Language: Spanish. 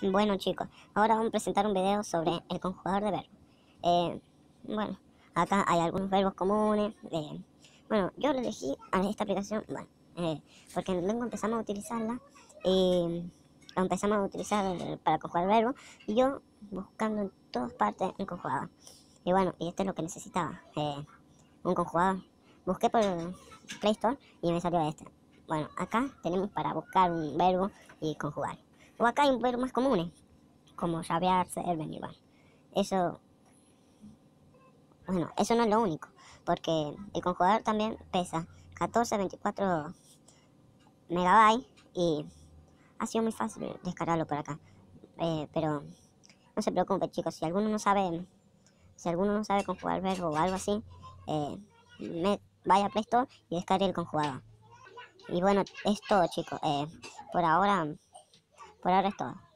Bueno chicos, ahora vamos a presentar un video sobre el conjugador de verbos. Eh, bueno, acá hay algunos verbos comunes. Eh, bueno, yo lo elegí a esta aplicación, bueno, eh, porque luego empezamos a utilizarla y empezamos a utilizar para conjugar verbos y yo buscando en todas partes un conjugador. Y bueno, y este es lo que necesitaba, un conjugador. Busqué por Play Store y me salió este. Bueno, acá tenemos para buscar un verbo y conjugar. O acá hay verbo más comunes, como llavear, el venir, Eso, bueno, eso no es lo único, porque el conjugador también pesa 14, 24 megabytes y ha sido muy fácil descargarlo por acá. Eh, pero no se preocupen chicos, si alguno no sabe, si alguno no sabe conjugar verbo o algo así, eh, vaya a Play y descargue el conjugador. Y bueno, es todo chicos, eh, por ahora... Por ahora es